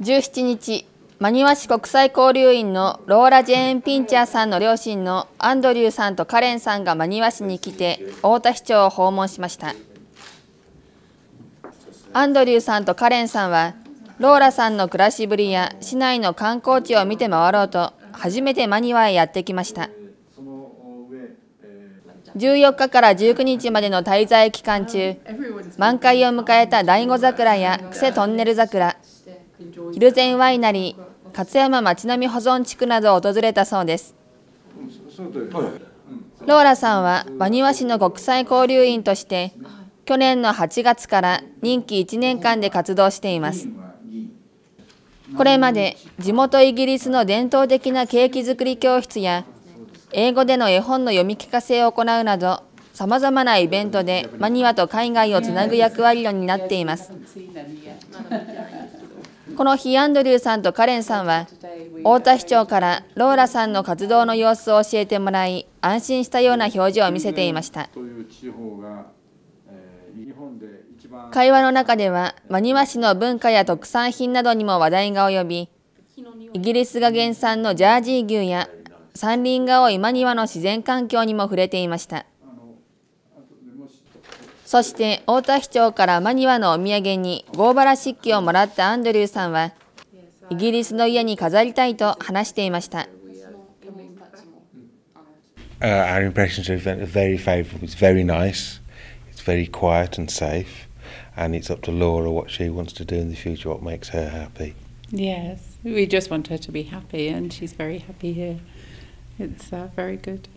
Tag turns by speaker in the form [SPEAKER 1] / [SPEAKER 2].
[SPEAKER 1] 17日、真庭市国際交流員のローラ・ジェーン・ピンチャーさんの両親のアンドリューさんとカレンさんが真庭市に来て太田市長を訪問しました。アンドリューさんとカレンさんは、ローラさんの暮らしぶりや市内の観光地を見て回ろうと、初めて真庭へやってきました。14日から19日までの滞在期間中、満開を迎えた醍醐桜やクセトンネル桜、ヒルワイナリー勝山町並み保存地区などを訪れたそうです、ローラさんは真庭市の国際交流員として去年の8月から任期1年間で活動していますこれまで地元イギリスの伝統的なケーキ作り教室や英語での絵本の読み聞かせを行うなどさまざまなイベントでマニワと海外をつなぐ役割を担っていますこの日、アンドリューさんとカレンさんは、太田市長からローラさんの活動の様子を教えてもらい、安心したような表情を見せていました。会話の中では、真庭市の文化や特産品などにも話題が及び、イギリスが原産のジャージー牛や山林が多い真庭の自然環境にも触れていました。そして太田市長からマニラのお土産にゴーバラ漆器をもらったアンドリューさんは、イギリスの家に飾りたいと話していました。Uh, our impressions of the event are very favourable. It's very nice, it's very quiet and safe, and it's up to Laura what she wants to do in the future, what makes her happy. Yes, we just want her to be happy, and she's very happy here. It's uh, very good.